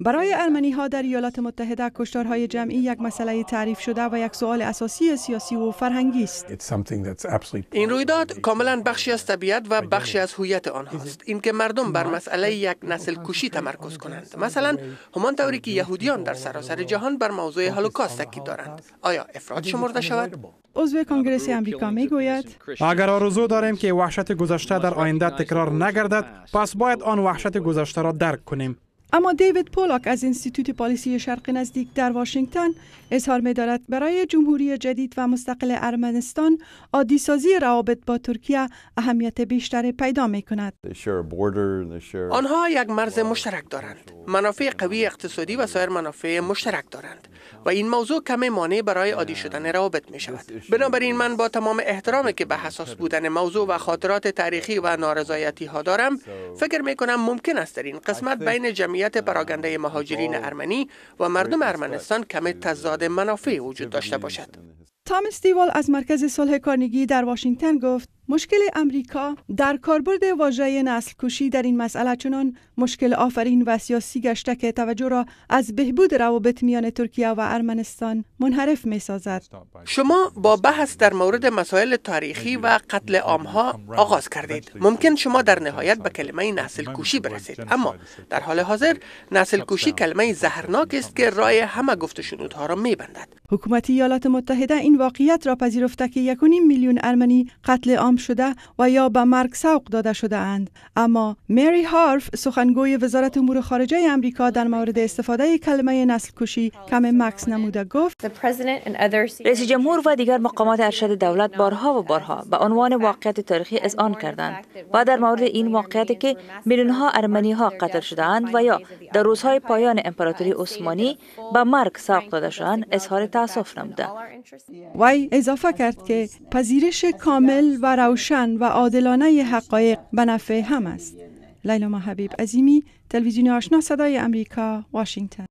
برای ارمنی ها در ایالات متحده کشتارهای جمعی یک مسئله تعریف شده و یک سوال اساسی سیاسی و فرهنگی است. این رویداد کاملا بخشی از طبیعت و بخشی از هویت آنهاست. این که مردم بر مسئله یک نسل کشی تمرکز کنند. مثلا همان طوری که یهودیان در سراسر جهان بر موضوع هالوکاست تاکید دارند. آیا افراد شمرده شود؟ عضو کنگرس امریکا می گوید اگر آرزو داریم که وحشت گذشته در آینده تکرار نگردد پس باید آن وحشت گذشته را درک کنیم اما دیوید پولاک از انستیتوت پالیسی شرق نزدیک در واشنگتن اظهار دارد برای جمهوری جدید و مستقل ارمنستان عادیسازی روابط با ترکیه اهمیت بیشتری پیدا می کند. آنها یک مرز مشترک دارند. منافع قوی اقتصادی و سایر منافع مشترک دارند و این موضوع کمی مانع برای عادی شدن روابط می شود. بنابراین من با تمام احترامی که به حساس بودن موضوع و خاطرات تاریخی و نارضایتی ها دارم فکر می ممکن است در این قسمت بین جمعیت پراگنده مهاجرین ارمنی و مردم ارمنستان کم تضاد منافع وجود داشته باشد. تام استیوال از مرکز صلح کارنگی در واشنگتن گفت مشکل امریکا در کاربرد واژه نسل کشی در این مسئله چنان مشکل آفرین و سیاسی گشته که توجه را از بهبود روابط میان ترکیه و ارمنستان منحرف می سازد. شما با بحث در مورد مسائل تاریخی و قتل عامها آغاز کردید. ممکن شما در نهایت به کلمه نسل کشی برسید. اما در حال حاضر نسل کشی کلمه زهرناک است که رای همه گفتشنودها را می بندد. حکومت ایالات متحده این واقعیت را پذیرفته که یک میلیون ارمنی قتل عام شده و یا به مرگ سوق داده شده اند اما مری هارف سخنگوی وزارت امور خارجه امریکا در مورد استفاده کلمه نسل کشی کم مکس نموده گفت رئیس جمهور و دیگر مقامات ارشد دولت بارها و بارها به عنوان واقعیت تاریخی اذعان کردند و در مورد این واقعیت که میلیون ها ارمنی ها قتل شده اند و یا در روزهای پایان امپراتوری عثمانی به مرگ سوق داده شدند اظهار تاسف نموده وی اضافه کرد که پذیرش کامل و روشن و عادلانه حقایق به نفع هم است لیلا محبیب عزیمی تلویزیون آشنا صدای امریکا واشنگتن